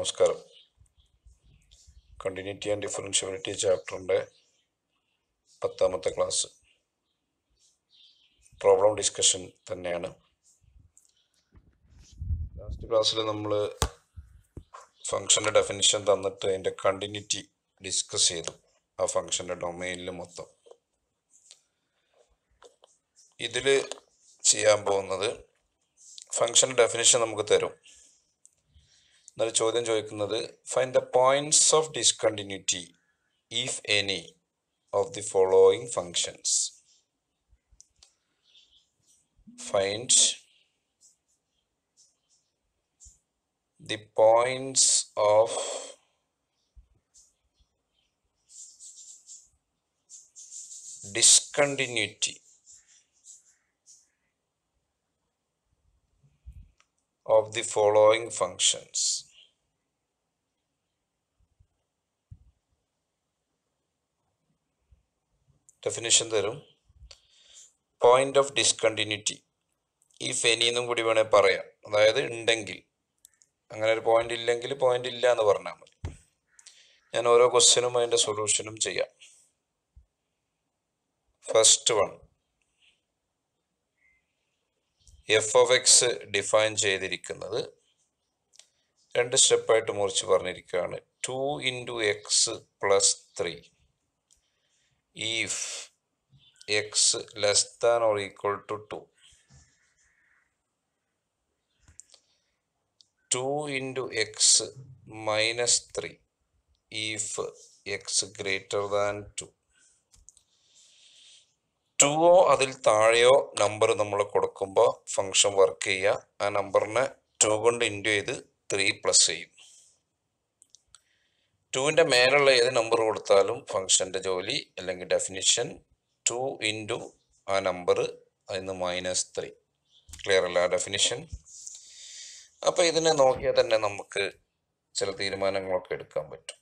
നമസ്കാരം continuity and differentiability ചാപ്റ്ററിൻ്റെ പത്താമത്തെ ക്ലാസ് പ്രോബ്ലം ഡിസ്കഷൻ തന്നെയാണ് ലാസ്റ്റ് ക്ലാസ്സിൽ നമ്മൾ ഫങ്ഷൻ്റെ ഡെഫിനിഷൻ തന്നിട്ട് അതിൻ്റെ കണ്ടിന്യൂറ്റി ഡിസ്കസ് ചെയ്തു ആ ഫങ്ഷൻ്റെ ഡൊമൈനിൽ മൊത്തം ഇതിൽ ചെയ്യാൻ പോകുന്നത് ഫങ്ഷൻ ഡെഫിനിഷൻ നമുക്ക് തരും എന്നൊരു ചോദ്യം ചോദിക്കുന്നത് find the points of discontinuity if any of the following functions find the points of discontinuity of the following functions. Definition തരും പോയിന്റ് ഓഫ് ഡിസ്കണ്ടിന്യൂറ്റി ഈ ഫെനിന്നും കൂടി വേണമെങ്കിൽ പറയാം അതായത് ഉണ്ടെങ്കിൽ അങ്ങനെ ഒരു പോയിന്റ് ഇല്ലെങ്കിൽ പോയിന്റ് ഇല്ല എന്ന് പറഞ്ഞാൽ മതി ഞാൻ ഓരോ ക്വസ്റ്റ്യനും അതിൻ്റെ സൊല്യൂഷനും ചെയ്യാം first one F of X define ചെയ്തിരിക്കുന്നത് രണ്ട് സ്റ്റെപ്പായിട്ട് മുറിച്ച് പറഞ്ഞിരിക്കുകയാണ് two into X plus three if x less than or equal to 2 2 into x minus 3 if x greater than 2 ടുവോ അതിൽ താഴെയോ നമ്പർ നമ്മൾ കൊടുക്കുമ്പോൾ ഫംഗ്ഷൻ വർക്ക് ചെയ്യുക ആ നമ്പറിനെ ടു കൊണ്ട് ഇൻറ്റു ചെയ്ത് ത്രീ പ്ലസ് ചെയ്യും ടുവിൻ്റെ മേലുള്ള ഏത് നമ്പർ കൊടുത്താലും ഫംഗ്ഷൻ്റെ ജോലി അല്ലെങ്കിൽ ഡെഫിനിഷൻ ടു ഇൻറ്റു ആ നമ്പർ അതിൽ നിന്ന് മൈനസ് ത്രീ ക്ലിയർ അല്ല ആ ഡെഫിനിഷൻ അപ്പോൾ ഇതിനെ നോക്കിയാൽ തന്നെ നമുക്ക് ചില തീരുമാനങ്ങളൊക്കെ എടുക്കാൻ പറ്റും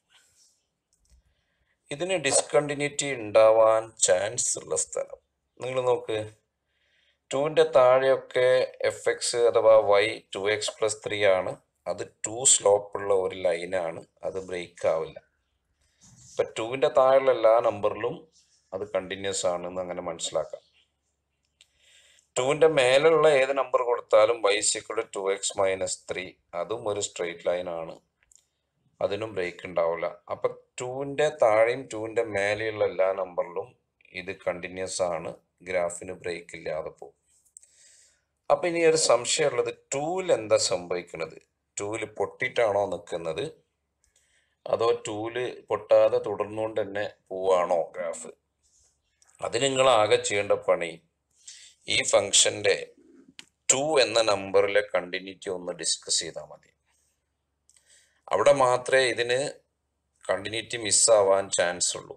ഇതിന് ഡിസ്കണ്ടിന്യൂറ്റി ഉണ്ടാവാൻ ചാൻസ് ഉള്ള സ്ഥലം നിങ്ങൾ നോക്ക് ടുവിൻ്റെ താഴെയൊക്കെ എഫ് എക്സ് അഥവാ Y two X plus three ആണ് അത് ടു സ്ലോപ്പുള്ള ഒരു ലൈനാണ് അത് ബ്രേക്ക് ആവില്ല ഇപ്പൊ ടുവിൻ്റെ താഴെയുള്ള എല്ലാ നമ്പറിലും അത് കണ്ടിന്യൂസ് ആണെന്ന് അങ്ങനെ മനസ്സിലാക്കാം ടുവിൻ്റെ മേലുള്ള ഏത് നമ്പർ കൊടുത്താലും Y two X minus three അതും ഒരു സ്ട്രെയിറ്റ് ലൈനാണ് അതിനും ബ്രേക്ക് ഉണ്ടാവില്ല അപ്പം ടുവിൻ്റെ താഴെയും ടുവിൻ്റെ മേലെയുള്ള എല്ലാ നമ്പറിലും ഇത് കണ്ടിന്യൂസ് ആണ് ഗ്രാഫിന് ബ്രേക്ക് ഇല്ലാതെ പോകും അപ്പം ഇനി ഒരു സംശയമുള്ളത് ടൂവിൽ എന്താ സംഭവിക്കുന്നത് ടൂല് പൊട്ടിട്ടാണോ നിൽക്കുന്നത് അതോ ടൂല് പൊട്ടാതെ തുടർന്നുകൊണ്ട് തന്നെ പോവാണോ ഗ്രാഫ് അത് നിങ്ങൾ ആകെ ചെയ്യേണ്ട പണി ഈ ഫംഗ്ഷന്റെ ടു എന്ന നമ്പറിലെ കണ്ടിന്യൂറ്റി ഒന്ന് ഡിസ്കസ് ചെയ്താൽ മതി അവിടെ മാത്രമേ ഇതിന് കണ്ടിന്യൂറ്റി മിസ്സാവാൻ ചാൻസ് ഉള്ളൂ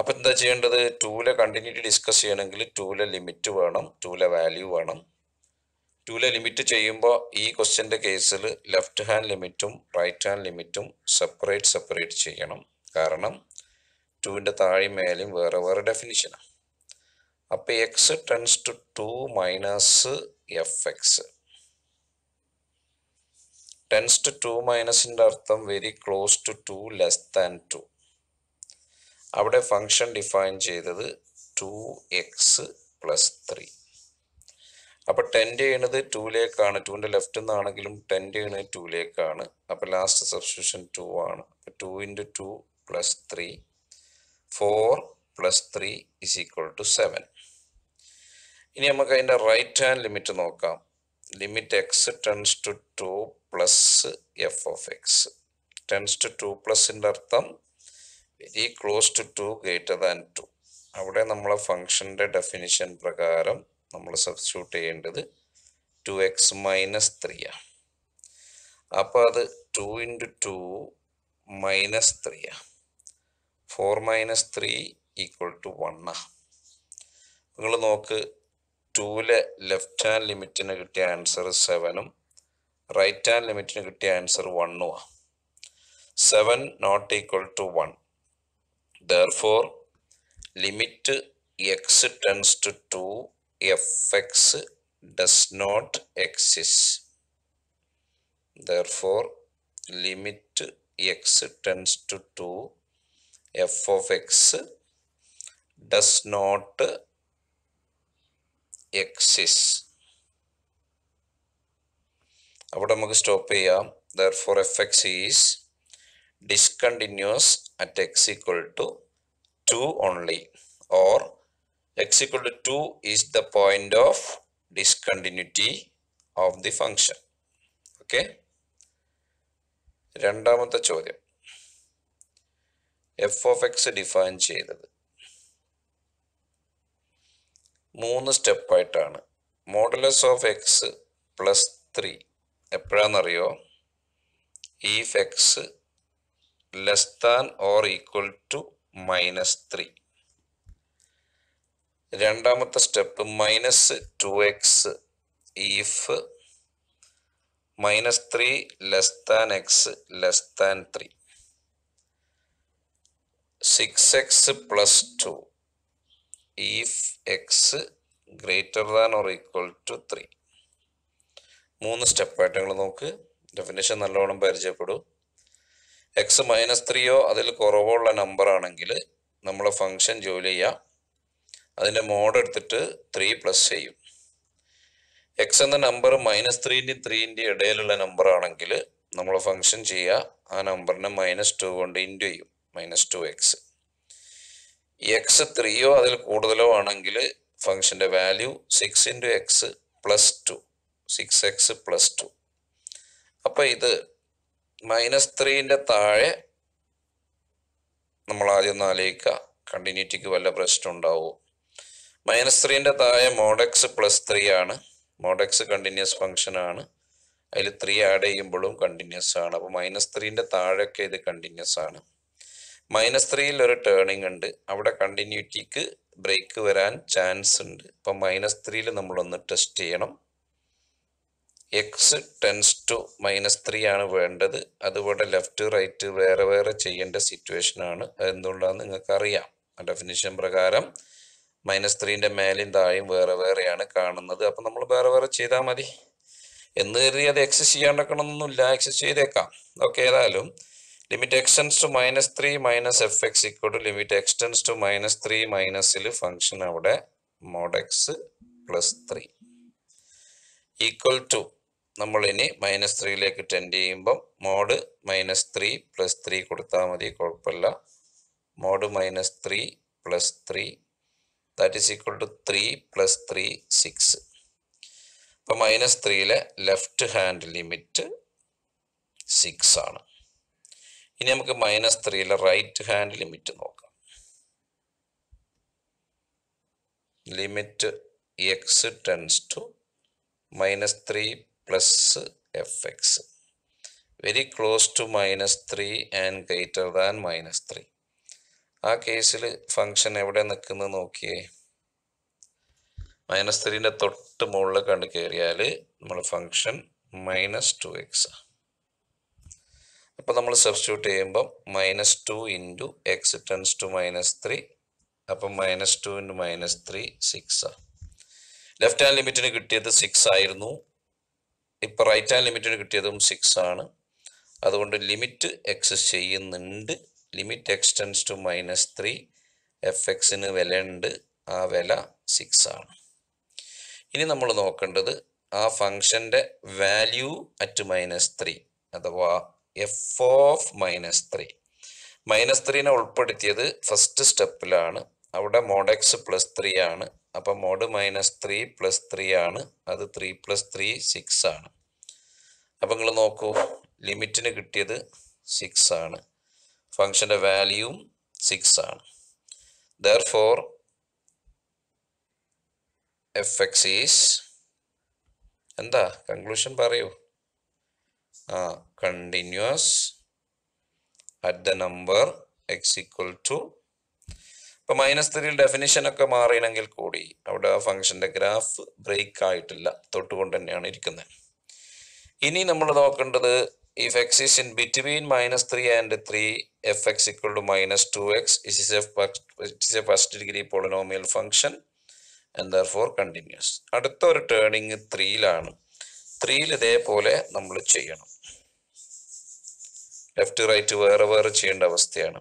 അപ്പം എന്താ ചെയ്യേണ്ടത് ടൂലെ കണ്ടിന്യൂറ്റി ഡിസ്കസ് ചെയ്യണമെങ്കിൽ ടൂലെ ലിമിറ്റ് വേണം ടൂലെ വാല്യൂ വേണം ടൂലെ ലിമിറ്റ് ചെയ്യുമ്പോൾ ഈ ക്വസ്റ്റ്യൻ്റെ കേസിൽ ലെഫ്റ്റ് ഹാൻഡ് ലിമിറ്റും റൈറ്റ് ഹാൻഡ് ലിമിറ്റും സെപ്പറേറ്റ് സെപ്പറേറ്റ് ചെയ്യണം കാരണം ടുവിൻ്റെ താഴെയും മേലെയും വേറെ വേറെ ഡെഫിനിഷനാണ് അപ്പോൾ X tends to two minus F X tends to two മൈനസിൻ്റെ അർത്ഥം very close to two less than two അവിടെ ഫങ്ഷൻ ഡിഫൈൻ ചെയ്തത് ടു എക്സ് പ്ലസ് ത്രീ അപ്പോൾ ടെൻഡ് ചെയ്യണത് ടൂലേക്കാണ് ടൂവിൻ്റെ ലെഫ്റ്റ് നിന്നാണെങ്കിലും ടെൻഡ് ചെയ്യണത് ടൂലേക്കാണ് അപ്പോൾ ലാസ്റ്റ് സബ്സ്റ്റിറ്റ്യൂഷൻ ടു ആണ് അപ്പൊ two into two plus three four plus three is equal to seven ഇനി നമുക്ക് അതിൻ്റെ റൈറ്റ് ഹാൻഡ് ലിമിറ്റ് നോക്കാം limit X tends to two plus F of X tends to two പ്ലസിൻ്റെ അർത്ഥം very close to two greater than two അവിടെ നമ്മളെ ഫംഗ്ഷൻ്റെ definition പ്രകാരം നമ്മൾ സബ്സ്റ്റിറ്റ്യൂട്ട് ചെയ്യേണ്ടത് ടു എക്സ് മൈനസ് ത്രീയാണ് അപ്പോൾ അത് ടു ഇൻറ്റു ടു മൈനസ് ത്രീയാണ് four minus three equal to വണ്ണാണ് നിങ്ങൾ നോക്ക് ടുവിലെ ലെഫ്റ്റ് ഹാൻഡ് ലിമിറ്റിന് കിട്ടിയ ആൻസർ സെവനും റൈറ്റ് ഹാൻഡ് ലിമിറ്റിന് കിട്ടിയ ആൻസർ വണ്ണുമാണ് seven not equal to one therefore limit X tends to two fx does not exist. Therefore, limit x tends to 2, f of x does not exist. Abadamak stop here. Therefore, fx is discontinuous at x equal to 2 only or x equal to 2 is the point of discontinuity of the function. Okay. രണ്ടാമത്തെ ചോദ്യം F of X define ചെയ്തത് മൂന്ന് സ്റ്റെപ്പായിട്ടാണ് modulus of X plus three എപ്പോഴാണെന്നറിയോ if X less than or equal to minus three രണ്ടാമത്തെ step minus two X if minus three less than X less than three six X plus two if X greater than or equal to three മൂന്ന് സ്റ്റെപ്പായിട്ട് നിങ്ങൾ നോക്ക് definition നല്ലോണം പരിചയപ്പെടും X minus ത്രീയോ അതിൽ കുറവുള്ള number ആണെങ്കിൽ നമ്മൾ ഫംഗ്ഷൻ ജോലി ചെയ്യാം അതിൻ്റെ മോഡ് എടുത്തിട്ട് ത്രീ പ്ലസ് ചെയ്യും എക്സ് എന്ന നമ്പർ മൈനസ് ത്രീൻ്റെയും ത്രീൻ്റെയും ഇടയിലുള്ള നമ്പർ ആണെങ്കിൽ നമ്മൾ ഫംഗ്ഷൻ ചെയ്യുക ആ നമ്പറിനെ മൈനസ് ടു കൊണ്ട് ഇൻറ്റു ചെയ്യും മൈനസ് ടു എക്സ് എക്സ് ത്രീയോ അതിൽ കൂടുതലോ ആണെങ്കിൽ ഫംഗ്ഷൻ്റെ value six into X plus two six X plus two അപ്പം ഇത് മൈനസ് ത്രീൻ്റെ താഴെ നമ്മൾ ആദ്യം ഒന്ന് ആലോചിക്കുക കണ്ടിന്യൂറ്റിക്ക് വല്ല പ്രശ്നം ഉണ്ടാവുമോ മൈനസ് ത്രീൻ്റെ താഴെ മോഡെക്സ് പ്ലസ് ത്രീ ആണ് മോഡെക്സ് കണ്ടിന്യൂസ് ഫംഗ്ഷൻ ആണ് അതിൽ ത്രീ ആഡ് ചെയ്യുമ്പോഴും കണ്ടിന്യൂസ് ആണ് അപ്പോൾ മൈനസ് ത്രീൻ്റെ താഴെയൊക്കെ ഇത് കണ്ടിന്യൂസ് ആണ് മൈനസ് ത്രീയിൽ ഒരു ടേണിംഗ് ഉണ്ട് അവിടെ കണ്ടിന്യൂറ്റിക്ക് ബ്രേക്ക് വരാൻ ചാൻസ് ഉണ്ട് അപ്പം മൈനസ് ത്രീയിൽ നമ്മളൊന്ന് ടെസ്റ്റ് ചെയ്യണം X tends to minus three ആണ് വേണ്ടത് അതുപോലെ ലെഫ്റ്റ് റൈറ്റ് വേറെ വേറെ ചെയ്യേണ്ട സിറ്റുവേഷൻ ആണ് എന്തുകൊണ്ടാണെന്ന് നിങ്ങൾക്ക് അറിയാം ഡെഫിനിഷൻ പ്രകാരം മൈനസ് ത്രീന്റെ മേലെയും താഴെയും വേറെ വേറെയാണ് കാണുന്നത് അപ്പൊ നമ്മൾ വേറെ വേറെ ചെയ്താൽ മതി എന്ന് കരുതി അത് എക്സസ് ചെയ്യാണ്ടൊക്കണമെന്നൊന്നുമില്ല എക്സസ് ചെയ്തേക്കാം ഓക്കെ ഏതായാലും limit X tends to minus three minus F X equal to limit X tends to minus three മൈനസിൽ ഫംഗ്ഷൻ അവിടെ mod X plus three equal to നമ്മൾ ഇനി മൈനസ് ത്രീയിലേക്ക് ടെൻഡ് ചെയ്യുമ്പം mod minus three plus three കൊടുത്താൽ മതി കുഴപ്പമില്ല mod minus three plus three that is equal to three plus three six അപ്പം മൈനസ് ത്രീയിലെ ലെഫ്റ്റ് ഹാൻഡ് ലിമിറ്റ് സിക്സ് ആണ് ഇനി നമുക്ക് മൈനസ് ത്രീയിലെ റൈറ്റ് ഹാൻഡ് ലിമിറ്റ് നോക്കാം limit X tends to minus three plus F X very close to minus three and greater than minus three ആ കേസിൽ ഫങ്ഷൻ എവിടെ നിൽക്കുന്നത് നോക്കിയേ മൈനസ് ത്രീൻ്റെ തൊട്ട് മുകളിൽ കണ്ട് കയറിയാൽ നമ്മൾ ഫങ്ഷൻ മൈനസ് ടു എക്സ് അപ്പം നമ്മൾ സബ്സ്റ്റിറ്റ്യൂട്ട് ചെയ്യുമ്പം minus two into X tends to minus three അപ്പം minus two into minus three six left hand ലിമിറ്റിന് കിട്ടിയത് സിക്സ് ആയിരുന്നു ഇപ്പം റൈറ്റ് ഹാൻഡ് ലിമിറ്റിന് കിട്ടിയതും സിക്സ് ആണ് അതുകൊണ്ട് ലിമിറ്റ് എക്സസ് ചെയ്യുന്നുണ്ട് limit X to minus three F എക്സിന് വിലയുണ്ട് ആ വില സിക്സ് ആണ് ഇനി നമ്മൾ നോക്കേണ്ടത് ആ ഫങ്ഷൻ്റെ വാല്യൂ അറ്റ് മൈനസ് ത്രീ അഥവാ F of minus three minus ത്രീനെ ഉൾപ്പെടുത്തിയത് ഫസ്റ്റ് സ്റ്റെപ്പിലാണ് അവിടെ മോഡ് എക്സ് പ്ലസ് ത്രീ ആണ് അപ്പം mod minus three plus three ആണ് അത് ത്രീ പ്ലസ് ത്രീ സിക്സ് ആണ് അപ്പം നിങ്ങൾ നോക്കൂ ലിമിറ്റിന് കിട്ടിയത് സിക്സ് ആണ് ഫംഗ്ഷൻ്റെ വാല്യൂവും സിക്സ് ആണ് therefore F X is എന്താ കൺക്ലൂഷൻ പറയൂ ആ continuous at the number X equal to ഇപ്പം മൈനസ് ത്രീയിൽ ഡെഫിനിഷൻ ഒക്കെ മാറിയണമെങ്കിൽ കൂടി അവിടെ ആ ഫംഗ്ഷൻ്റെ ഗ്രാഫ് ബ്രേക്ക് ആയിട്ടില്ല തൊട്ടുകൊണ്ട് തന്നെയാണ് ഇരിക്കുന്നത് ഇനി നമ്മൾ നോക്കേണ്ടത് if x is in between minus 3 and 3, fx equal to minus 2x, this is a first, is a first degree polynomial function and therefore continuous. adutha or turning 3 lana. 3 ila ide pole nammal cheyanam Left to right vera vera cheyanda theana.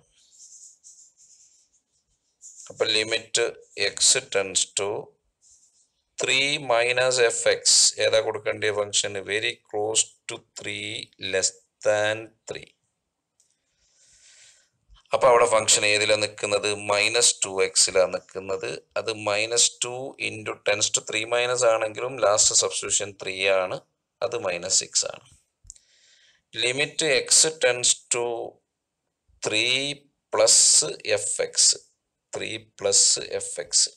appo limit x tends to 3 minus fx. Eda kudu function very close to three less than three അപ്പൊ അവിടെ function ഏതിലാണ് നിൽക്കുന്നത് minus two എക്സിലാണ് നിൽക്കുന്നത് അത് minus two into tends to three minus ആണെങ്കിലും last substitution three ആണ് അത് മൈനസ് സിക്സ് ആണ് limit X tends to three plus F X three plus F X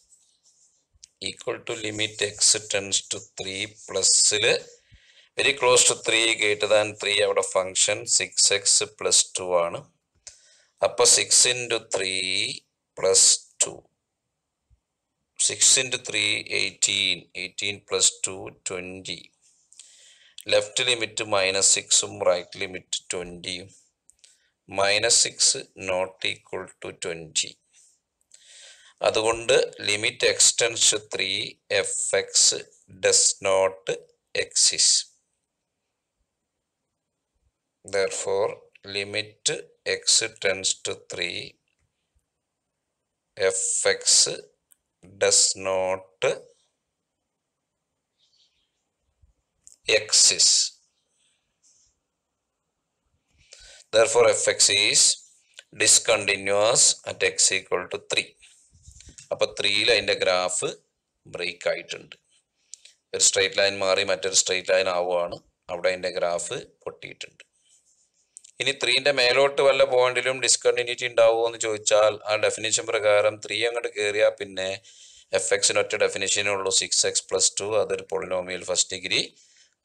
equal to limit X tends to three പ്ലസ്സിൽ very close to three greater than three അവിടെ function six X plus two ആണ് അപ്പൊ six into three plus two six into three eighteen eighteen plus two twenty left limit minus സിക്സും right limit ട്വൻറ്റിയും minus six not equal to twenty അതുകൊണ്ട് limit X tends three F X does not exist therefore limit x tends to 3 fx does not exist therefore fx is discontinuous at x equal to 3 അപ്പോൾ ത്രീയിൽ അതിൻ്റെ graph break ആയിട്ടുണ്ട് ഒരു straight line മാറി മറ്റൊരു straight line ആവുകയാണ് അവിടെ അതിൻ്റെ ഗ്രാഫ് പൊട്ടിയിട്ടുണ്ട് ഇനി ത്രീന്റെ മേലോട്ട് വല്ല പോയിന്റിലും ഡിസ്കണ്ടിന്യൂറ്റി ഉണ്ടാവുമോ എന്ന് ചോദിച്ചാൽ ആ ഡെഫിനേഷൻ പ്രകാരം ത്രീ അങ്ങോട്ട് കയറിയാൽ പിന്നെ എഫ് എക്സിന് ഒറ്റ ഡെഫിനേഷനേ ഉള്ളൂ സിക്സ് എക്സ് പ്ലസ് ടു അതൊരു പൊളിനോമിയൽ ഫസ്റ്റ് ഡിഗ്രി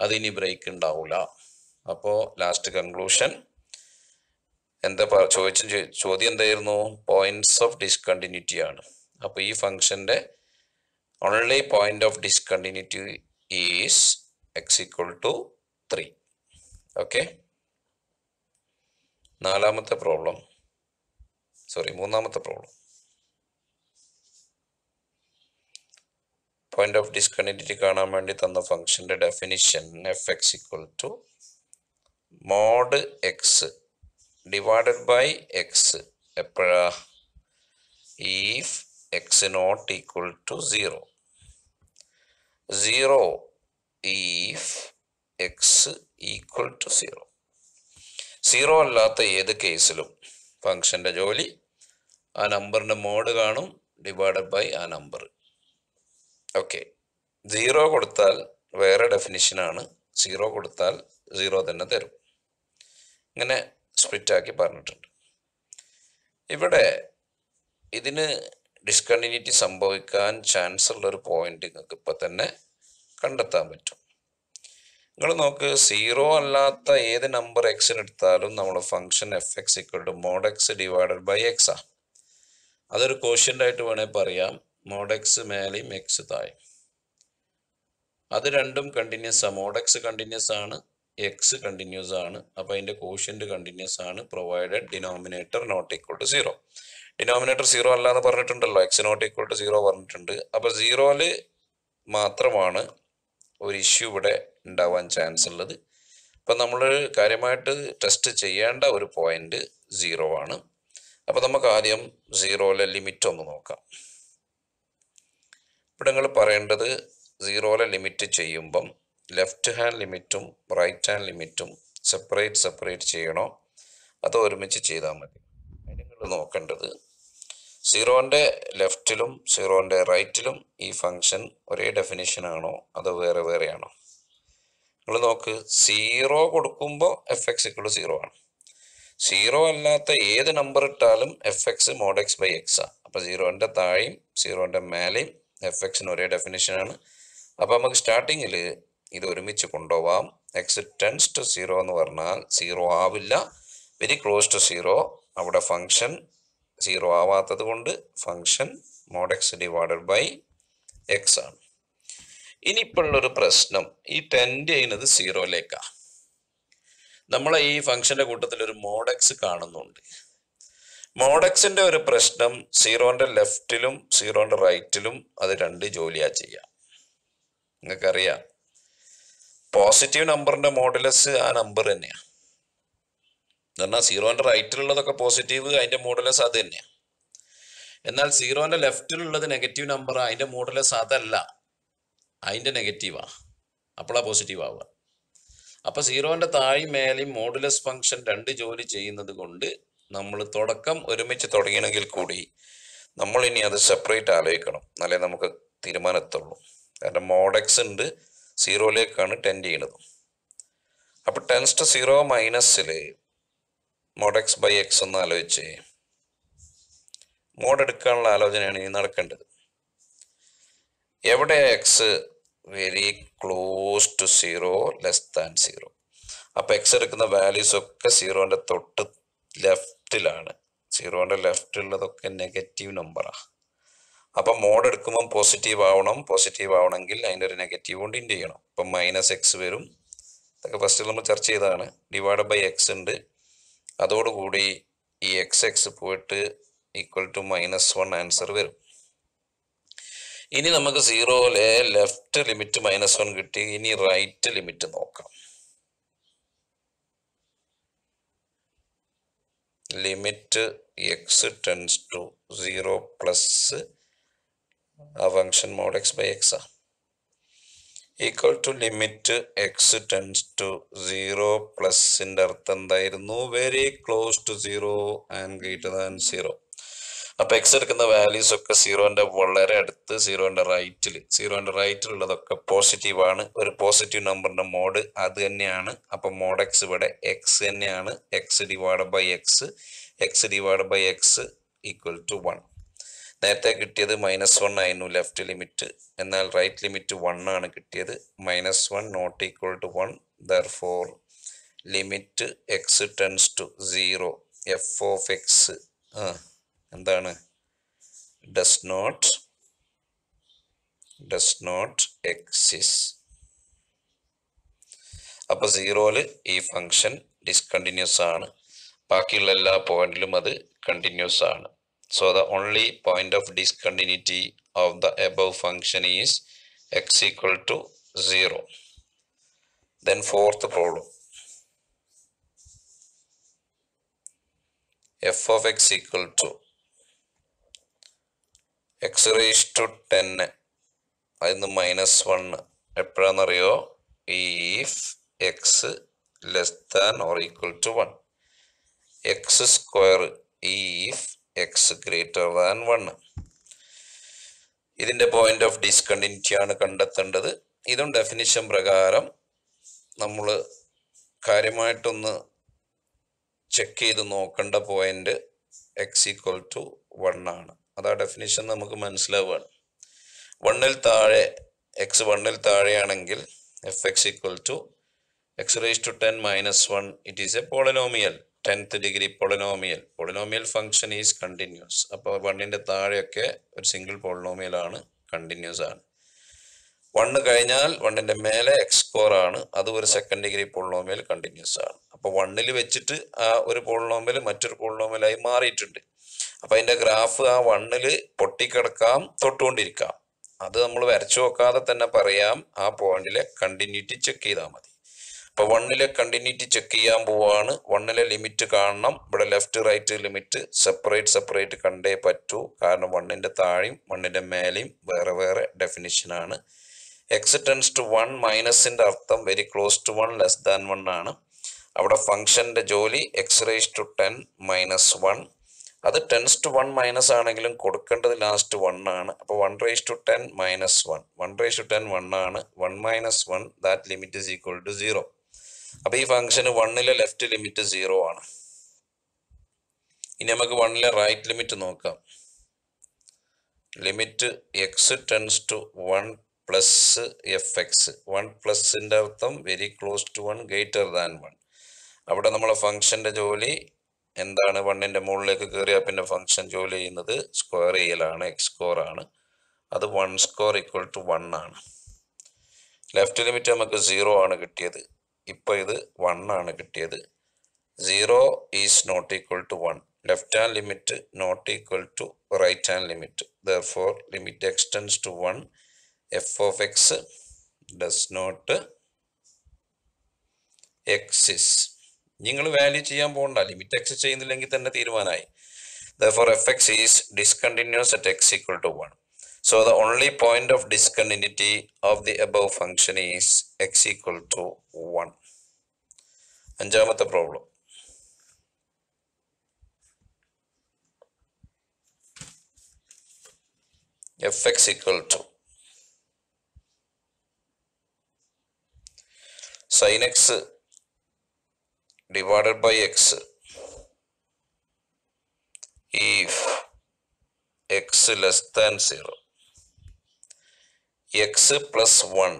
അതിനി ബ്രേക്ക് ഉണ്ടാവില്ല അപ്പോൾ ലാസ്റ്റ് കൺക്ലൂഷൻ എന്താ ചോദിച്ച ചോദ്യം എന്തായിരുന്നു പോയിന്റ്സ് ഓഫ് ഡിസ്കണ്ടിന്യൂറ്റി ആണ് അപ്പോൾ ഈ ഫംഗ്ഷൻ്റെ only point of discontinuity is X equal to three okay നാലാമത്തെ പ്രോബ്ലം സോറി മൂന്നാമത്തെ പ്രോബ്ലം പോയിന്റ് ഓഫ് ഡിസ്കണ്ടിന്യൂറ്റി കാണാൻ വേണ്ടി തന്ന ഫംഗ്ഷന്റെ definition F X equal to mod X divided by X എപ്പോഴാ if X not equal to zero zero if X equal to zero zero അല്ലാത്ത ഏത് കേസിലും ഫങ്ഷൻ്റെ ജോലി ആ നമ്പറിൻ്റെ മോഡ് കാണും ഡിവൈഡഡ് ബൈ ആ നമ്പർ ഓക്കെ സീറോ കൊടുത്താൽ വേറെ ഡെഫിനിഷനാണ് സീറോ കൊടുത്താൽ സീറോ തന്നെ തരും ഇങ്ങനെ സ്പ്ലിറ്റാക്കി പറഞ്ഞിട്ടുണ്ട് ഇവിടെ ഇതിന് ഡിസ്കണ്ടിന്യൂറ്റി സംഭവിക്കാൻ ചാൻസ് ഉള്ളൊരു പോയിന്റ് നിങ്ങൾക്ക് ഇപ്പം തന്നെ കണ്ടെത്താൻ പറ്റും നിങ്ങൾ നോക്ക് സീറോ അല്ലാത്ത ഏത് നമ്പർ എക്സിന് എടുത്താലും നമ്മുടെ function F X equal to mod X divided by X ആ അതൊരു ക്വസ്റ്റ്യൻ്റായിട്ട് ആയിട്ട് വേണമെങ്കിൽ പറയാം മോഡ് എക്സ് മേലെയും എക്സ് താഴെ അത് രണ്ടും കണ്ടിന്യൂസ് ആണ് മോഡ് എക്സ് കണ്ടിന്യൂസ് ആണ് എക്സ് കണ്ടിന്യൂസ് ആണ് അപ്പോൾ അതിൻ്റെ കോഷ്യന്റ് കണ്ടിന്യൂസ് ആണ് provided denominator not equal to zero denominator zero അല്ല എന്ന് പറഞ്ഞിട്ടുണ്ടല്ലോ X not equal to zero പറഞ്ഞിട്ടുണ്ട് അപ്പോൾ സീറോയിൽ മാത്രമാണ് ഒരു ഇഷ്യൂ ഇവിടെ ഉണ്ടാവാൻ ചാൻസ് ഉള്ളത് അപ്പം നമ്മൾ കാര്യമായിട്ട് ടെസ്റ്റ് ചെയ്യേണ്ട ഒരു പോയിന്റ് സീറോ ആണ് അപ്പം നമുക്ക് ആദ്യം സീറോയിലെ ലിമിറ്റ് ഒന്ന് നോക്കാം ഇവിടെ നിങ്ങൾ പറയേണ്ടത് സീറോയിലെ ലിമിറ്റ് ചെയ്യുമ്പം ലെഫ്റ്റ് ഹാൻഡ് ലിമിറ്റും റൈറ്റ് ഹാൻഡ് ലിമിറ്റും സെപ്പറേറ്റ് സെപ്പറേറ്റ് ചെയ്യണോ അതോ ഒരുമിച്ച് ചെയ്താൽ മതി അതിന് നിങ്ങൾ നോക്കേണ്ടത് സീറോൻ്റെ ലെഫ്റ്റിലും സീറോൻ്റെ റൈറ്റിലും ഈ ഫങ്ഷൻ ഒരേ ഡെഫിനിഷൻ ആണോ അതോ വേറെ വേറെയാണോ നിങ്ങൾ നോക്ക് സീറോ കൊടുക്കുമ്പോൾ എഫ് എക്സ് ഇക്കിൾ സീറോ ആണ് സീറോ അല്ലാത്ത ഏത് നമ്പർ ഇട്ടാലും f x mod x by x ആണ് അപ്പോൾ സീറോൻ്റെ താഴെയും സീറോൻ്റെ മേലെയും എഫ് എക്സിന് ഒരേ ഡെഫിനിഷനാണ് അപ്പോൾ നമുക്ക് സ്റ്റാർട്ടിങ്ങിൽ ഇത് ഒരുമിച്ച് കൊണ്ടുപോവാം എക്സ് ടെൻസ് ടു സീറോ എന്ന് പറഞ്ഞാൽ സീറോ ആവില്ല വെരി ക്ലോസ് ടു സീറോ അവിടെ ഫങ്ഷൻ സീറോ ആവാത്തത് കൊണ്ട് function mod X divided by x ആണ് ഇനിയിപ്പോഴുള്ളൊരു പ്രശ്നം ഈ ടെൻഡ് ചെയ്യുന്നത് സീറോയിലേക്കാ നമ്മൾ ഈ ഫംഗ്ഷന്റെ കൂട്ടത്തിൽ ഒരു മോഡക്സ് കാണുന്നുണ്ട് മോഡക്സിന്റെ ഒരു പ്രശ്നം സീറോന്റെ ലെഫ്റ്റിലും സീറോന്റെ റൈറ്റിലും അത് രണ്ട് ജോലിയാ ചെയ്യാം നിങ്ങൾക്കറിയാം പോസിറ്റീവ് നമ്പറിന്റെ മോഡലസ് ആ നമ്പർ തന്നെയാണ് എന്നാൽ സീറോന്റെ റൈറ്റിലുള്ളതൊക്കെ പോസിറ്റീവ് അതിന്റെ മോഡലസ് അത് തന്നെയാണ് എന്നാൽ സീറോന്റെ ലെഫ്റ്റിലുള്ളത് നെഗറ്റീവ് നമ്പർ അതിന്റെ മോഡലസ് അതല്ല അതിൻ്റെ നെഗറ്റീവാണ് അപ്പോഴാണ് പോസിറ്റീവ് ആവുക അപ്പൊ സീറോന്റെ താഴെ മേലെയും മോഡുലസ് ഫംഗ്ഷൻ രണ്ട് ജോലി ചെയ്യുന്നത് കൊണ്ട് നമ്മൾ തുടക്കം ഒരുമിച്ച് തുടങ്ങണമെങ്കിൽ കൂടി നമ്മൾ ഇനി അത് സെപ്പറേറ്റ് ആലോചിക്കണം എന്നാലേ നമുക്ക് തീരുമാനത്തുള്ളൂ കാരണം മോഡെക്സ് ഉണ്ട് സീറോയിലേക്കാണ് ടെൻഡ് ചെയ്യണത് അപ്പോൾ ടെൻസ് ടു സീറോ മൈനസിൽ മോഡെക്സ് ബൈ എക്സ് എന്ന് ആലോചിച്ച് മോഡ് എടുക്കാനുള്ള ആലോചനയാണ് ഇനി നടക്കേണ്ടത് എവിടെ x very close to zero less than zero അപ്പൊ എക്സ് എടുക്കുന്ന വാല്യൂസ് ഒക്കെ സീറോന്റെ തൊട്ട് ലെഫ്റ്റിലാണ് സീറോൻ്റെ ഉള്ളതൊക്കെ നെഗറ്റീവ് നമ്പറാണ് അപ്പൊ മോഡ് എടുക്കുമ്പോൾ പോസിറ്റീവ് ആവണം പോസിറ്റീവ് ആവണമെങ്കിൽ അതിൻ്റെ ഒരു നെഗറ്റീവ് കൊണ്ട് ഇൻഡ് ചെയ്യണം അപ്പം മൈനസ് എക്സ് വരും ഇതൊക്കെ ഫസ്റ്റ് നമ്മൾ ചർച്ച ചെയ്തതാണ് ഡിവൈഡ് ബൈ എക്സ് ഉണ്ട് അതോടുകൂടി ഈ എക്സ് എക്സ് പോയിട്ട് equal to minus one answer വരും ഇനി നമുക്ക് സീറോയിലെ ലെഫ്റ്റ് ലിമിറ്റ് മൈനസ് വൺ കിട്ടി ഇനി റൈറ്റ് ലിമിറ്റ് നോക്കാം limit X tends to zero plus function mod x by X ആ equal to limit X tends to zero പ്ലസിന്റെ അർത്ഥം എന്തായിരുന്നു very close to zero and greater than zero അപ്പൊ x എടുക്കുന്ന values ഒക്കെ സീറോന്റെ വളരെ അടുത്ത് സീറോന്റെ റൈറ്റിൽ സീറോന്റെ ഉള്ളതൊക്കെ പോസിറ്റീവ് ആണ് ഒരു പോസിറ്റീവ് നമ്പറിന്റെ മോഡ് അത് തന്നെയാണ് അപ്പൊ മോഡ് എക്സ് ഇവിടെ എക്സ് തന്നെയാണ് x divide by x x divide by x equal to one നേരത്തെ കിട്ടിയത് മൈനസ് വൺ ആയിരുന്നു ലെഫ്റ്റ് ലിമിറ്റ് എന്നാൽ റൈറ്റ് ലിമിറ്റ് വൺ ആണ് കിട്ടിയത് minus one not equal to one therefore limit X tends to zero f of x ആ എന്താണ് does not does not exist അപ്പൊ സീറോയില് ഈ ഫംഗ്ഷൻ ഡിസ്കണ്ടിന്യൂസ് ആണ് ബാക്കിയുള്ള എല്ലാ പോയിന്റിലും അത് കണ്ടിന്യൂസ് ആണ് so the only point of discontinuity of the above function is X equal to zero then fourth problem f of x equal to x raise to ടെന്ന് അതിന്ന് മൈനസ് വൺ എപ്പോഴാണെന്നറിയോ if X less than or equal to one x square if X greater than one ഇതിൻ്റെ point of discontinuity ആണ് കണ്ടെത്തേണ്ടത് ഇതും definition പ്രകാരം നമ്മൾ കാര്യമായിട്ടൊന്ന് check ചെയ്ത് നോക്കേണ്ട point x equal to one ആണ് അതാ ഡെഫിനിഷൻ നമുക്ക് മനസ്സിലാവുകയാണ് വണ്ണിൽ താഴെ എക്സ് വണ്ണിൽ താഴെയാണെങ്കിൽ f X equal to x raise to ten minus one it is a polynomial tenth degree polynomial polynomial function is continuous അപ്പോൾ വണ്ണിൻ്റെ താഴെയൊക്കെ ഒരു സിംഗിൾ പോളിനോമിയൽ ആണ് കണ്ടിന്യൂസ് ആണ് വണ്ണ് കഴിഞ്ഞാൽ വണ്ണിൻ്റെ മേലെ സ്ക്വയർ ആണ് അത് ഒരു സെക്കൻഡ് ഡിഗ്രി പോളിനോമിയൽ കണ്ടിന്യൂസ് ആണ് അപ്പോൾ വണ്ണിൽ വെച്ചിട്ട് ആ ഒരു പോളിനോമിയൽ മറ്റൊരു പോളിനോമിയലായി മാറിയിട്ടുണ്ട് അപ്പൊ അതിന്റെ ഗ്രാഫ് ആ വണ്ണിൽ പൊട്ടിക്കിടക്കാം തൊട്ടുകൊണ്ടിരിക്കാം അത് നമ്മൾ വരച്ചു നോക്കാതെ തന്നെ പറയാം ആ പോയിന്റിലെ കണ്ടിന്യൂറ്റി ചെക്ക് ചെയ്താൽ മതി അപ്പോൾ വണ്ണിലെ കണ്ടിന്യൂറ്റി ചെക്ക് ചെയ്യാൻ പോവാണ് വണ്ണിലെ ലിമിറ്റ് കാണണം ഇവിടെ left right limit separate separate കണ്ടേ പറ്റൂ കാരണം വണ്ണിന്റെ താഴെയും വണ്ണിന്റെ മേലെയും വേറെ വേറെ ഡെഫിനിഷനാണ് എക്സ് ടെൻസ് ടു വൺ മൈനസിന്റെ അർത്ഥം very close to one less than one ആണ് അവിടെ ഫംഗ്ഷന്റെ ജോലി x raise to ten minus one അത് ടെൻസ് ടു വൺ മൈനസ് ആണെങ്കിലും കൊടുക്കേണ്ടത് ലാസ്റ്റ് വൺ ആണ് അപ്പോൾ one raise to ten minus one one raise to ten one ആണ് one minus one that limit is equal to zero അപ്പോൾ ഈ ഫംഗ്ഷന് വണ്ണിലെ ലെഫ്റ്റ് ലിമിറ്റ് സീറോ ആണ് ഇനി നമുക്ക് വണ്ണിലെ റൈറ്റ് ലിമിറ്റ് നോക്കാം limit X tends to one plus F x one പ്ലസിന്റെ അർത്ഥം very close to one greater than one അവിടെ നമ്മളെ ഫംഗ്ഷന്റെ ജോലി എന്താണ് വണ്ണിൻ്റെ മുകളിലേക്ക് കയറിയാൽ പിന്നെ ഫംഗ്ഷൻ ജോലി ചെയ്യുന്നത് സ്ക്വയർ ചെയ്യലാണ് എക്സ് സ്കോർ ആണ് അത് one square equal to one ആണ് ലെഫ്റ്റ് ലിമിറ്റ് നമുക്ക് സീറോ ആണ് കിട്ടിയത് ഇപ്പോൾ ഇത് വൺ ആണ് കിട്ടിയത് zero is not equal to one left hand limit not equal to right hand limit therefore limit x tends to one F of x does not exist Ningal value chiam bonda limit x chain the Therefore, fx is discontinuous at x equal to 1. So, the only point of discontinuity of the above function is x equal to 1. Anjamatha problem. fx equal to sin x divided by x if x less than 0 x plus 1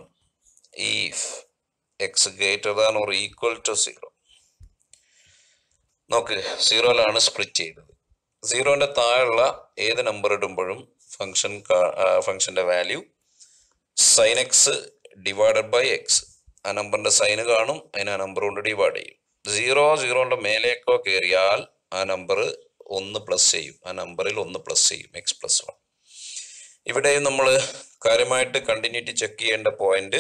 if x greater than or equal to 0 നോക്ക് സീറോയിലാണ് split ചെയ്തത് സീറോൻ്റെ താഴെയുള്ള ഏത് number ഇടുമ്പോഴും function ഫംഗ്ഷൻ്റെ value sine x divided by X ആ നമ്പറിൻ്റെ sign കാണും അതിന് ആ നമ്പർ കൊണ്ട് ഡിവൈഡ് ചെയ്യും സീറോ സീറോൻ്റെ മേലേക്കോ കയറിയാൽ ആ നമ്പർ ഒന്ന് പ്ലസ് ചെയ്യും ആ നമ്പറിൽ ഒന്ന് പ്ലസ് ചെയ്യും എക്സ് പ്ലസ് വൺ ഇവിടെയും നമ്മൾ കാര്യമായിട്ട് കണ്ടിന്യൂറ്റി ചെക്ക് ചെയ്യേണ്ട പോയിന്റ്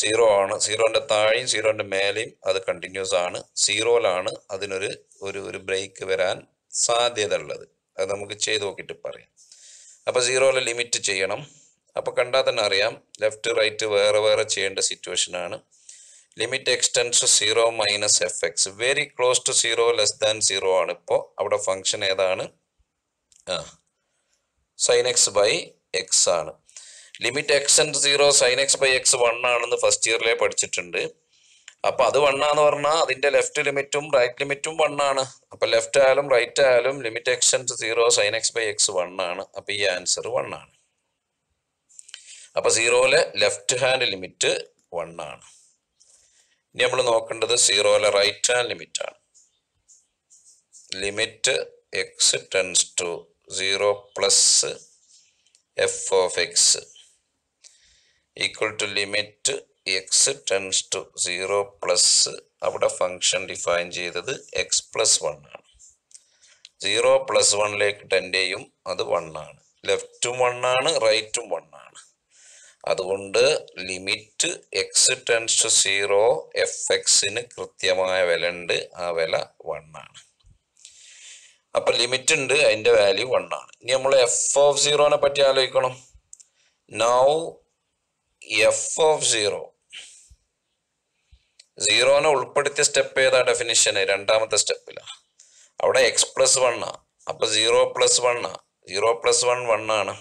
സീറോ ആണ് സീറോൻ്റെ താഴെയും സീറോൻ്റെ മേലെയും അത് കണ്ടിന്യൂസ് ആണ് സീറോയിലാണ് അതിനൊരു ഒരു ഒരു ബ്രേക്ക് വരാൻ സാധ്യത ഉള്ളത് അത് നമുക്ക് ചെയ്ത് നോക്കിയിട്ട് പറയാം അപ്പോൾ സീറോയിലെ ലിമിറ്റ് ചെയ്യണം അപ്പോൾ കണ്ടാൽ തന്നെ അറിയാം ലെഫ്റ്റ് റൈറ്റ് വേറെ വേറെ ചെയ്യേണ്ട സിറ്റുവേഷനാണ് limit x tends zero minus F X very close to zero less than zero ആണ് ഇപ്പോൾ അവിടെ ഫംഗ്ഷൻ ഏതാണ് ആ സൈൻ എക്സ് ബൈ എക്സ് ആണ് limit x and zero sine x by x one ആണെന്ന് ഫസ്റ്റ് ഇയറിലെ പഠിച്ചിട്ടുണ്ട് അപ്പൊ അത് വണ്ണാന്ന് പറഞ്ഞാൽ അതിന്റെ ലെഫ്റ്റ് ലിമിറ്റും റൈറ്റ് ലിമിറ്റും വണ്ണാണ് അപ്പൊ ലെഫ്റ്റ് ആയാലും റൈറ്റ് ആയാലും limit x and zero sine x by x വണ്ണാണ് അപ്പൊ ഈ ആൻസർ വണ്ണാണ് അപ്പൊ സീറോയിലെ ലെഫ്റ്റ് ഹാൻഡ് ലിമിറ്റ് വണ്ണാണ് ഇനി നമ്മൾ നോക്കേണ്ടത് സീറോയിലെ റൈറ്റ് ഹാൻഡ് ലിമിറ്റ് ആണ് limit X tends to zero plus F of x equal to limit X tends to zero plus അവിടെ ഫംഗ്ഷൻ ഡിഫൈൻ ചെയ്തത് എക്സ് പ്ലസ് വൺ ആണ് സീറോ പ്ലസ് വണ്ണിലേക്ക് ടെൻ്റെയും അത് വണ്ണാണ് ലെഫ്റ്റും വണ്ണാണ് റൈറ്റും വണ്ണാണ് അതുകൊണ്ട് limit X tends to zero f എക്സിന് കൃത്യമായ വില ഉണ്ട് ആ വില വൺ ആണ് അപ്പൊ ലിമിറ്റ് ഉണ്ട് അതിന്റെ വാല്യൂ വൺ ആണ് ഇനി നമ്മൾ എഫ് ഓഫ് സീറോനെ പറ്റി ആലോചിക്കണം നൗ എഫ് ഓഫ് സീറോ സീറോനെ ഉൾപ്പെടുത്തിയ സ്റ്റെപ്പ് ഏതാ ഡെഫിനിഷന് രണ്ടാമത്തെ സ്റ്റെപ്പിലാ അവിടെ എക്സ് പ്ലസ് വണ്ണാ അപ്പൊ സീറോ പ്ലസ് വണ്ണാ സീറോ പ്ലസ് വൺ വണ്ണാണ്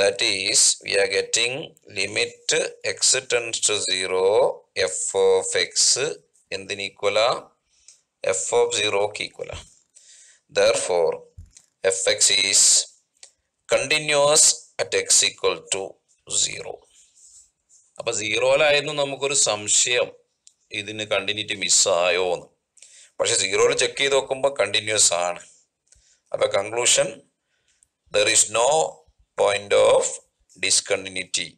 That is, we are getting limit x tends to 0 f of x എന്തിന് ഈക്വലാ എഫ് ഓഫ് സീറോക്ക് ഈക്വലാ therefore f X is continuous at x equal to zero അപ്പൊ സീറോയിലായിരുന്നു നമുക്കൊരു സംശയം ഇതിന് കണ്ടിന്യൂറ്റി മിസ്സായോ എന്ന് പക്ഷെ സീറോയിൽ ചെക്ക് ചെയ്ത് നോക്കുമ്പോൾ കണ്ടിന്യൂസ് ആണ് അപ്പൊ conclusion there is no point of discontinuity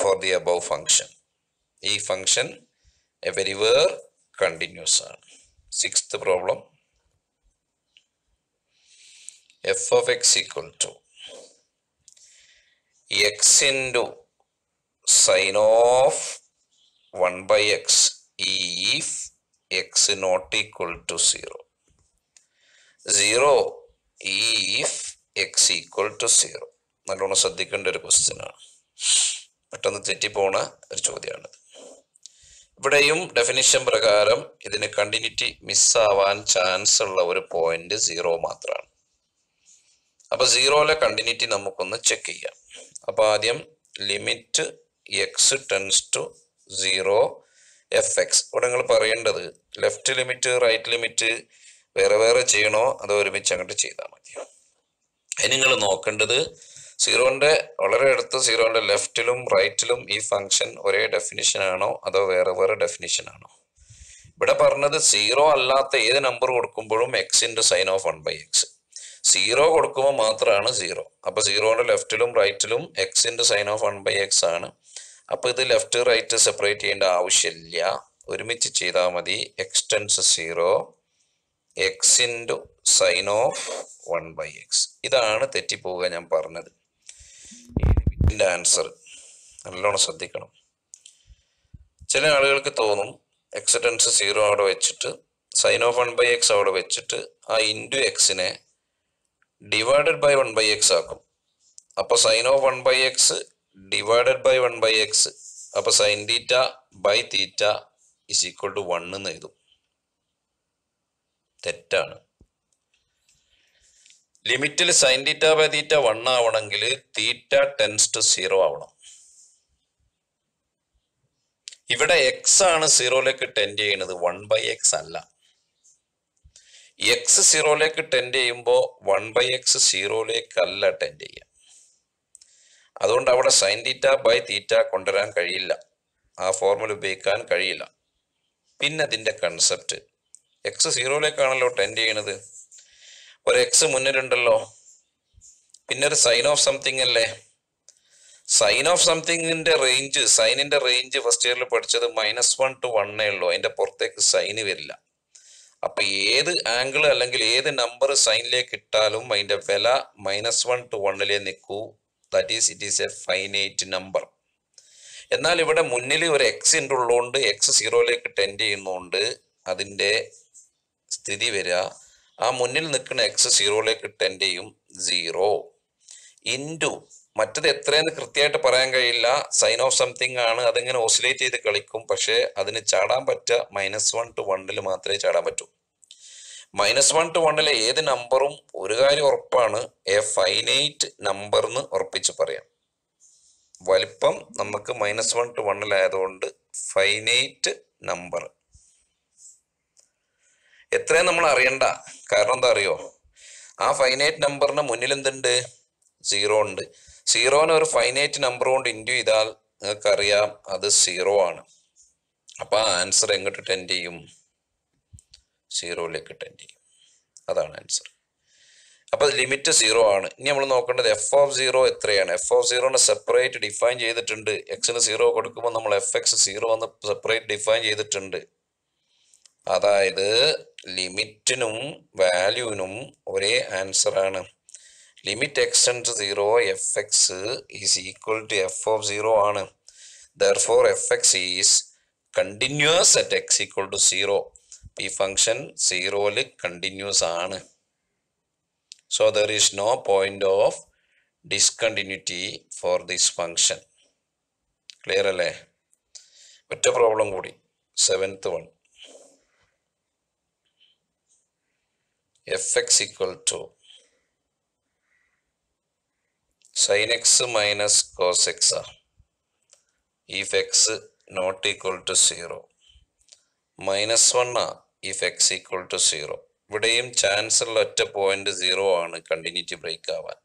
for the above function. E function everywhere continuous Sixth problem. f of x equal to x into sine of 1 by x if x not equal to 0. 0 if x equal to 0. നല്ലോണം ശ്രദ്ധിക്കേണ്ട ഒരു ക്വസ്റ്റ്യനാണ് പെട്ടെന്ന് തെറ്റിപ്പോണ ഒരു ചോദ്യമാണ് ഇവിടെയും definition പ്രകാരം ഇതിന് കണ്ടിന്യൂറ്റി മിസ്സാവാൻ ചാൻസ് ഉള്ള ഒരു പോയിന്റ് സീറോ മാത്രമാണ് അപ്പൊ സീറോയിലെ കണ്ടിന്യൂറ്റി നമുക്കൊന്ന് ചെക്ക് ചെയ്യാം അപ്പൊ ആദ്യം limit X tends to zero f x ഇവിടെ നിങ്ങൾ പറയേണ്ടത് ലെഫ്റ്റ് ലിമിറ്റ് റൈറ്റ് ലിമിറ്റ് വേറെ വേറെ ചെയ്യണോ അതോ ഒരുമിച്ച് അങ്ങോട്ട് ചെയ്താൽ മതി ഇനി നിങ്ങൾ നോക്കേണ്ടത് സീറോന്റെ വളരെ അടുത്ത് സീറോന്റെ ലെഫ്റ്റിലും റൈറ്റിലും ഈ ഫംഗ്ഷൻ ഒരേ ഡെഫിനിഷൻ ആണോ അതോ വേറെ വേറെ ഡെഫിനിഷൻ ആണോ ഇവിടെ പറഞ്ഞത് സീറോ അല്ലാത്ത ഏത് നമ്പർ കൊടുക്കുമ്പോഴും x into sine of one by x zero കൊടുക്കുമ്പോൾ മാത്രമാണ് സീറോ അപ്പൊ സീറോന്റെ ലെഫ്റ്റിലും റൈറ്റിലും x into sine of one by x ആണ് അപ്പൊ ഇത് ലെഫ്റ്റ് റൈറ്റ് സെപ്പറേറ്റ് ചെയ്യേണ്ട ആവശ്യമില്ല ഒരുമിച്ച് ചെയ്താൽ മതി x tends zero x into sine of one by x ഇതാണ് തെറ്റിപ്പോവുക ഞാൻ പറഞ്ഞത് ഇതിൻ്റെ ആൻസർ നല്ലോണം ശ്രദ്ധിക്കണം ചില ആളുകൾക്ക് തോന്നും എക്സറ്റൻസ് സീറോ അവിടെ വെച്ചിട്ട് sine of one by x അവിടെ വെച്ചിട്ട് ആ ഇൻറ്റു എക്സിനെ divided by one by x ആക്കും അപ്പോൾ sine of one by x divided by one by x അപ്പോൾ sine theta by theta is equal to one എന്ന് എഴുതും തെറ്റാണ് ലിമിറ്റിൽ sine theta by theta one ആവണമെങ്കിൽ തീറ്റ ടെൻസ് ടു സീറോ ആവണം ഇവിടെ എക്സ് ആണ് സീറോയിലേക്ക് ടെൻഡ് ചെയ്യുന്നത് വൺ ബൈ എക്സ് അല്ല എക്സ് സീറോയിലേക്ക് ടെൻഡ് ചെയ്യുമ്പോൾ വൺ ബൈ എക്സ് സീറോയിലേക്ക് അല്ല ടെൻഡ് ചെയ്യുക അതുകൊണ്ട് അവിടെ സൈൻ തീറ്റ ബൈ തീറ്റ കൊണ്ടുവരാൻ കഴിയില്ല ആ ഫോർമുല ഉപയോഗിക്കാൻ കഴിയില്ല പിന്നെ അതിൻ്റെ കൺസെപ്റ്റ് എക്സ് സീറോയിലേക്കാണല്ലോ ടെൻഡ് ചെയ്യുന്നത് ഒരു എക്സ് മുന്നിലുണ്ടല്ലോ പിന്നെ ഒരു സൈൻ ഓഫ് സംതിങ് അല്ലേ സൈൻ ഓഫ് സംതിങ്ങിന്റെ റേഞ്ച് സൈനിന്റെ റേഞ്ച് ഫസ്റ്റ് ഇയറിൽ പഠിച്ചത് മൈനസ് വൺ ടു വണ്ണേ ഉള്ളൂ അതിന്റെ പുറത്തേക്ക് സൈന് വരില്ല അപ്പൊ ഏത് ആംഗിൾ അല്ലെങ്കിൽ ഏത് നമ്പർ സൈനിലേക്ക് ഇട്ടാലും അതിന്റെ വില മൈനസ് വൺ ടു വണ്ണിലേ നിൽക്കൂ that is it is a finite number എന്നാൽ ഇവിടെ മുന്നിൽ ഒരു എക്സ് ഉള്ളതുകൊണ്ട് എക്സ് സീറോയിലേക്ക് ടെൻഡ് ചെയ്യുന്നതുകൊണ്ട് അതിൻ്റെ സ്ഥിതി വരിക ആ മുന്നിൽ നിൽക്കുന്ന എക്സ് സീറോയിലേക്ക് ചെയ്യും സീറോ ഇൻറ്റു മറ്റത് എത്രയെന്ന് കൃത്യമായിട്ട് പറയാൻ കഴിയില്ല സൈൻ ഓഫ് സംതിങ് ആണ് അതിങ്ങനെ ഓസിലേറ്റ് ചെയ്ത് കളിക്കും പക്ഷേ അതിന് ചാടാൻ പറ്റുക മൈനസ് വൺ ടു വണ്ണിൽ മാത്രമേ ചാടാൻ പറ്റൂ മൈനസ് വൺ ടു വണ്ണിലെ ഏത് നമ്പറും ഒരു കാര്യം ഉറപ്പാണ് എ ഫൈനൈറ്റ് നമ്പർ എന്ന് ഉറപ്പിച്ച് പറയാം വലിപ്പം നമുക്ക് മൈനസ് വൺ ടു വണ്ണിലായതുകൊണ്ട് ഫൈനൈറ്റ് നമ്പർ എത്രയും നമ്മൾ അറിയണ്ട കാരണം എന്താ അറിയോ ആ ഫൈനൈറ്റ് നമ്പറിന് മുന്നിൽ എന്തുണ്ട് സീറോ ഉണ്ട് സീറോനെ ഒരു ഫൈനൈറ്റ് നമ്പർ കൊണ്ട് ഇൻറ്റു ചെയ്താൽ നിങ്ങൾക്ക് അറിയാം അത് സീറോ ആണ് അപ്പൊ ആ ആൻസർ എങ്ങോട്ട് ടെൻഡ് ചെയ്യും സീറോയിലേക്ക് ടെൻഡ് ചെയ്യും അതാണ് ആൻസർ അപ്പോൾ ലിമിറ്റ് സീറോ ആണ് ഇനി നമ്മൾ നോക്കേണ്ടത് എഫ് ഓഫ് സീറോ എത്രയാണ് എഫ് ഓഫ് സീറോനെ സെപ്പറേറ്റ് ഡിഫൈൻ ചെയ്തിട്ടുണ്ട് എക്സിന് സീറോ കൊടുക്കുമ്പോൾ നമ്മൾ എഫ് എക്സ് സീറോ എന്ന് സെപ്പറേറ്റ് ഡിഫൈൻ ചെയ്തിട്ടുണ്ട് അതായത് ലിമിറ്റിനും വാല്യൂവിനും ഒരേ ആൻസർ ആണ് limit x zero f X is equal to f of zero ആണ് for F X is continuous at x equal to zero ഈ ഫംഗ്ഷൻ സീറോയിൽ കണ്ടിന്യൂസ് ആണ് so there is no point of discontinuity for this function clear അല്ലേ ഒറ്റ problem കൂടി seventh one f X equal to sine x minus cos എക്സാ if x not equal to zero minus വണ്ണാ if x equal to zero ഇവിടെയും chance ഉള്ള ഒറ്റ point zero ആണ് continuity break ആവാൻ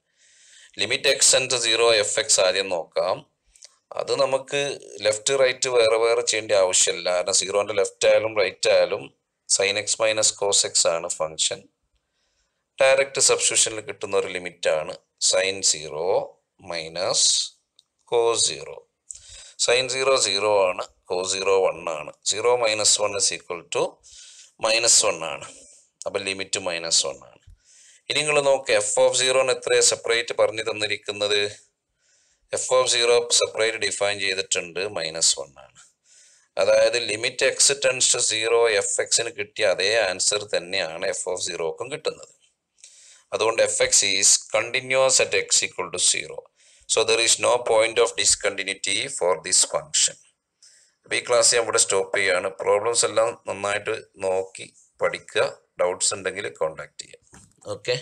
limit x and zero f x ആദ്യം നോക്കാം അത് നമുക്ക് ലെഫ്റ്റ് റൈറ്റ് വേറെ വേറെ ചെയ്യേണ്ട ആവശ്യമില്ല കാരണം സീറോൻ്റെ ലെഫ്റ്റ് ആയാലും റൈറ്റ് ആയാലും sine x minus cos x ആണ് ഫംഗ്ഷൻ ഡയറക്റ്റ് സബ്സ്റ്റിറ്റ്യൂഷനിൽ കിട്ടുന്ന ഒരു ലിമിറ്റാണ് sine zero minus cos zero sine zero zero ആണ് കോ സീറോ വൺ ആണ് zero minus one is equal to minus one ആണ് അപ്പം ലിമിറ്റ് മൈനസ് വൺ ആണ് ഇനി നിങ്ങൾ നോക്കുക എഫ് ഓഫ് സീറോന് എത്രയാണ് സെപ്പറേറ്റ് പറഞ്ഞു തന്നിരിക്കുന്നത് f of zero separate define ചെയ്തിട്ടുണ്ട് മൈനസ് വൺ ആണ് അതായത് limit X tends to zero f എക്സിന് കിട്ടിയ അതേ ആൻസർ തന്നെയാണ് എഫ് ഓഫ് സീറോക്കും കിട്ടുന്നത് അതുകൊണ്ട് f X is continuous at x equal to zero so there is no point of discontinuity for this function അപ്പം ഈ ക്ലാസ് ഞാൻ ഇവിടെ സ്റ്റോപ്പ് ചെയ്യുകയാണ് പ്രോബ്ലംസ് എല്ലാം നന്നായിട്ട് നോക്കി പഠിക്കുക ഡൗട്ട്സ് ഉണ്ടെങ്കിൽ കോൺടാക്ട് ചെയ്യുക ഓക്കെ